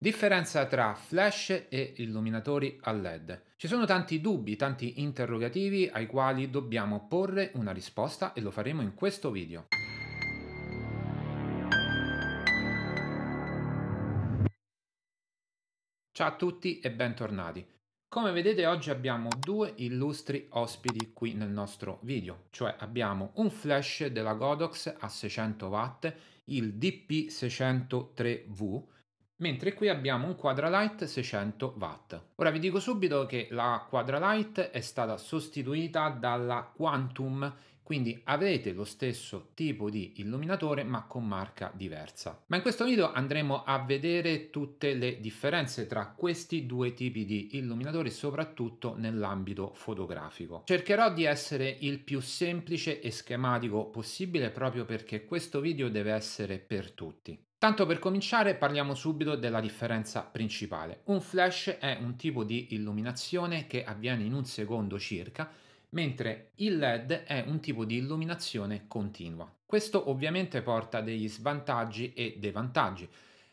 Differenza tra flash e illuminatori a LED. Ci sono tanti dubbi, tanti interrogativi ai quali dobbiamo porre una risposta e lo faremo in questo video. Ciao a tutti e bentornati. Come vedete oggi abbiamo due illustri ospiti qui nel nostro video, cioè abbiamo un flash della Godox a 600 watt, il DP603V, mentre qui abbiamo un Quadralite 600W. Ora vi dico subito che la Quadralite è stata sostituita dalla Quantum, quindi avrete lo stesso tipo di illuminatore ma con marca diversa. Ma in questo video andremo a vedere tutte le differenze tra questi due tipi di illuminatori soprattutto nell'ambito fotografico. Cercherò di essere il più semplice e schematico possibile proprio perché questo video deve essere per tutti. Tanto per cominciare parliamo subito della differenza principale. Un flash è un tipo di illuminazione che avviene in un secondo circa, mentre il LED è un tipo di illuminazione continua. Questo ovviamente porta degli svantaggi e dei vantaggi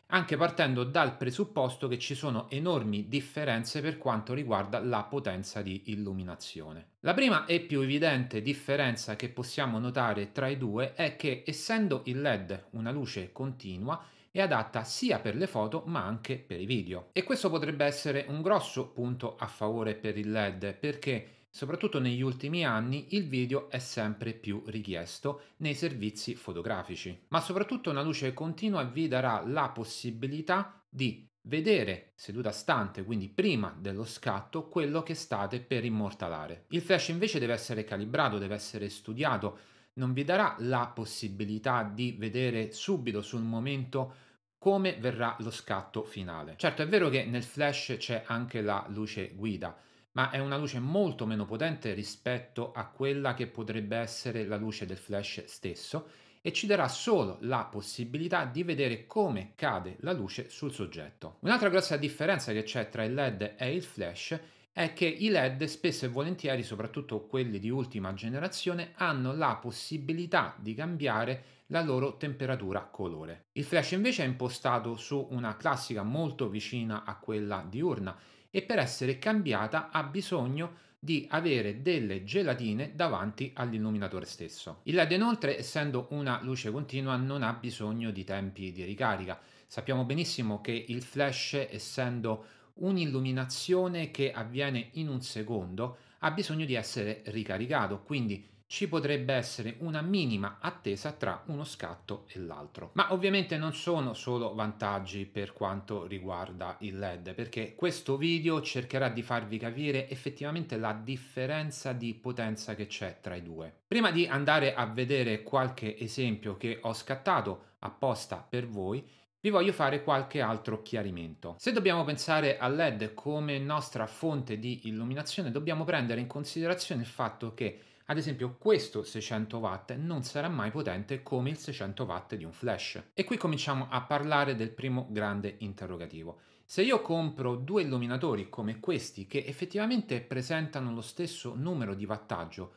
anche partendo dal presupposto che ci sono enormi differenze per quanto riguarda la potenza di illuminazione. La prima e più evidente differenza che possiamo notare tra i due è che essendo il LED una luce continua, è adatta sia per le foto ma anche per i video. E questo potrebbe essere un grosso punto a favore per il LED perché Soprattutto negli ultimi anni il video è sempre più richiesto nei servizi fotografici, ma soprattutto una luce continua vi darà la possibilità di vedere seduta stante, quindi prima dello scatto, quello che state per immortalare. Il flash invece deve essere calibrato, deve essere studiato, non vi darà la possibilità di vedere subito sul momento come verrà lo scatto finale. Certo è vero che nel flash c'è anche la luce guida, ma è una luce molto meno potente rispetto a quella che potrebbe essere la luce del flash stesso e ci darà solo la possibilità di vedere come cade la luce sul soggetto. Un'altra grossa differenza che c'è tra il LED e il flash è che i LED spesso e volentieri, soprattutto quelli di ultima generazione, hanno la possibilità di cambiare la loro temperatura colore. Il flash invece è impostato su una classica molto vicina a quella diurna e per essere cambiata ha bisogno di avere delle gelatine davanti all'illuminatore stesso. Il LED inoltre, essendo una luce continua, non ha bisogno di tempi di ricarica. Sappiamo benissimo che il flash, essendo un'illuminazione che avviene in un secondo, ha bisogno di essere ricaricato, quindi ci potrebbe essere una minima attesa tra uno scatto e l'altro. Ma ovviamente non sono solo vantaggi per quanto riguarda il LED, perché questo video cercherà di farvi capire effettivamente la differenza di potenza che c'è tra i due. Prima di andare a vedere qualche esempio che ho scattato apposta per voi, vi voglio fare qualche altro chiarimento. Se dobbiamo pensare al LED come nostra fonte di illuminazione, dobbiamo prendere in considerazione il fatto che ad esempio questo 600 watt non sarà mai potente come il 600 watt di un flash. E qui cominciamo a parlare del primo grande interrogativo. Se io compro due illuminatori come questi che effettivamente presentano lo stesso numero di wattaggio,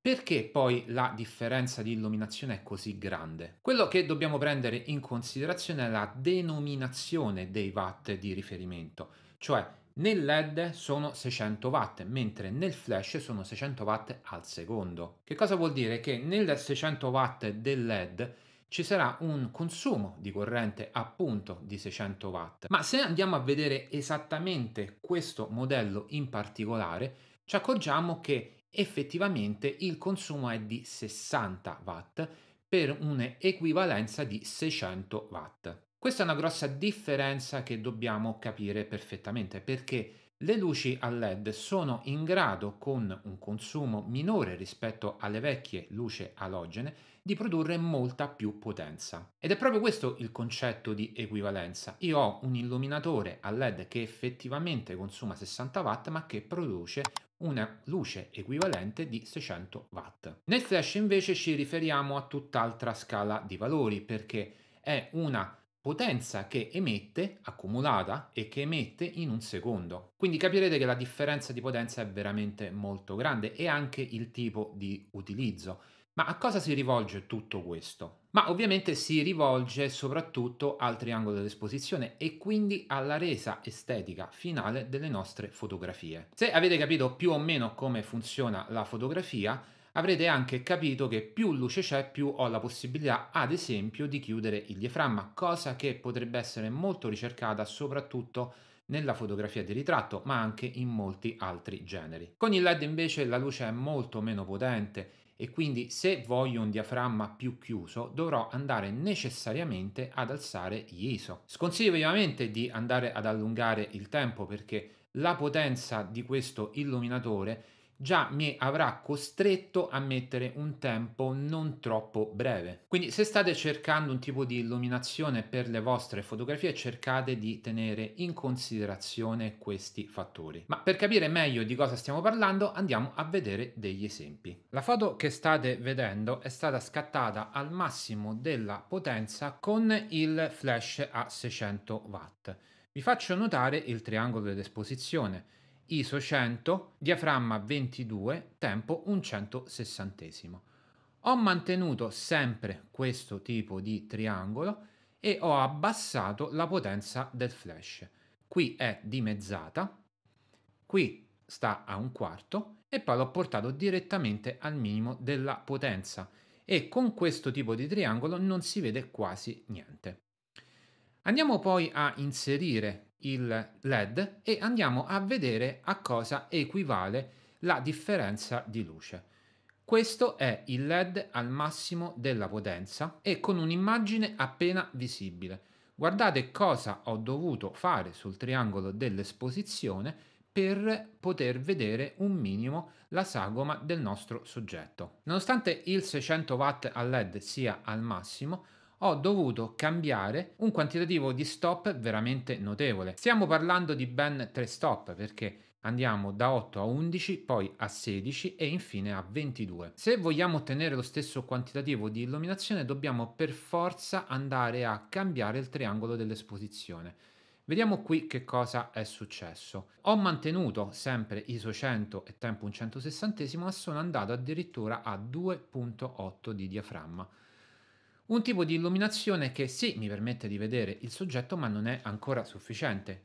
perché poi la differenza di illuminazione è così grande? Quello che dobbiamo prendere in considerazione è la denominazione dei watt di riferimento cioè nel LED sono 600 watt, mentre nel flash sono 600 watt al secondo. Che cosa vuol dire? Che nel 600 watt del LED ci sarà un consumo di corrente appunto di 600 watt. Ma se andiamo a vedere esattamente questo modello in particolare, ci accorgiamo che effettivamente il consumo è di 60 watt per un'equivalenza di 600 watt. Questa è una grossa differenza che dobbiamo capire perfettamente perché le luci a LED sono in grado, con un consumo minore rispetto alle vecchie luci alogene, di produrre molta più potenza. Ed è proprio questo il concetto di equivalenza. Io ho un illuminatore a LED che effettivamente consuma 60 watt ma che produce una luce equivalente di 600 watt. Nel flash invece ci riferiamo a tutt'altra scala di valori perché è una potenza che emette accumulata e che emette in un secondo. Quindi capirete che la differenza di potenza è veramente molto grande e anche il tipo di utilizzo. Ma a cosa si rivolge tutto questo? Ma ovviamente si rivolge soprattutto al triangolo dell'esposizione e quindi alla resa estetica finale delle nostre fotografie. Se avete capito più o meno come funziona la fotografia, avrete anche capito che più luce c'è, più ho la possibilità, ad esempio, di chiudere il diaframma, cosa che potrebbe essere molto ricercata soprattutto nella fotografia di ritratto, ma anche in molti altri generi. Con il LED invece la luce è molto meno potente e quindi se voglio un diaframma più chiuso dovrò andare necessariamente ad alzare gli ISO. Sconsiglio vivamente di andare ad allungare il tempo perché la potenza di questo illuminatore già mi avrà costretto a mettere un tempo non troppo breve. Quindi se state cercando un tipo di illuminazione per le vostre fotografie cercate di tenere in considerazione questi fattori. Ma per capire meglio di cosa stiamo parlando andiamo a vedere degli esempi. La foto che state vedendo è stata scattata al massimo della potenza con il flash a 600 watt. Vi faccio notare il triangolo dell'esposizione ISO 100, diaframma 22, tempo 160. Ho mantenuto sempre questo tipo di triangolo e ho abbassato la potenza del flash. Qui è dimezzata, qui sta a un quarto e poi l'ho portato direttamente al minimo della potenza e con questo tipo di triangolo non si vede quasi niente. Andiamo poi a inserire il LED e andiamo a vedere a cosa equivale la differenza di luce. Questo è il LED al massimo della potenza e con un'immagine appena visibile. Guardate cosa ho dovuto fare sul triangolo dell'esposizione per poter vedere un minimo la sagoma del nostro soggetto. Nonostante il 600 W a LED sia al massimo, ho dovuto cambiare un quantitativo di stop veramente notevole. Stiamo parlando di ben 3 stop perché andiamo da 8 a 11, poi a 16 e infine a 22. Se vogliamo ottenere lo stesso quantitativo di illuminazione dobbiamo per forza andare a cambiare il triangolo dell'esposizione. Vediamo qui che cosa è successo. Ho mantenuto sempre ISO 100 e tempo un 160, ma sono andato addirittura a 2.8 di diaframma. Un tipo di illuminazione che sì mi permette di vedere il soggetto ma non è ancora sufficiente.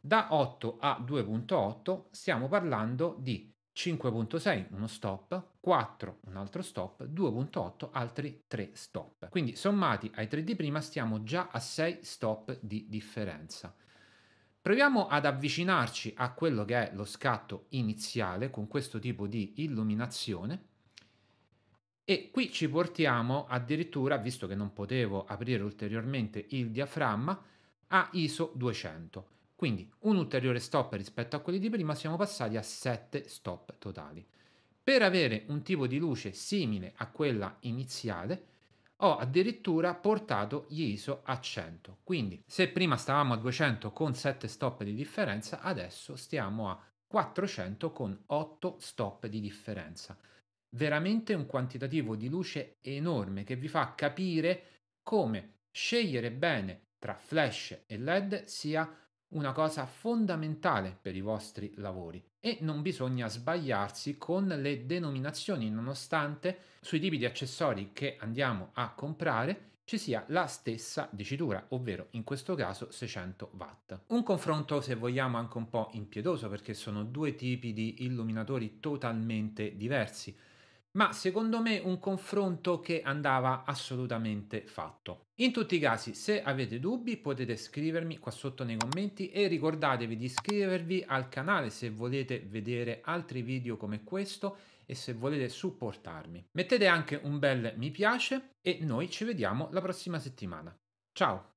Da 8 a 2.8 stiamo parlando di 5.6 uno stop, 4 un altro stop, 2.8 altri 3 stop. Quindi sommati ai 3 di prima stiamo già a 6 stop di differenza. Proviamo ad avvicinarci a quello che è lo scatto iniziale con questo tipo di illuminazione e qui ci portiamo addirittura, visto che non potevo aprire ulteriormente il diaframma, a ISO 200. Quindi un ulteriore stop rispetto a quelli di prima siamo passati a 7 stop totali. Per avere un tipo di luce simile a quella iniziale, ho addirittura portato gli ISO a 100. Quindi se prima stavamo a 200 con 7 stop di differenza, adesso stiamo a 400 con 8 stop di differenza veramente un quantitativo di luce enorme che vi fa capire come scegliere bene tra flash e LED sia una cosa fondamentale per i vostri lavori e non bisogna sbagliarsi con le denominazioni nonostante sui tipi di accessori che andiamo a comprare ci sia la stessa dicitura, ovvero in questo caso 600 watt. Un confronto se vogliamo anche un po' impietoso perché sono due tipi di illuminatori totalmente diversi ma secondo me un confronto che andava assolutamente fatto. In tutti i casi, se avete dubbi potete scrivermi qua sotto nei commenti e ricordatevi di iscrivervi al canale se volete vedere altri video come questo e se volete supportarmi. Mettete anche un bel mi piace e noi ci vediamo la prossima settimana. Ciao!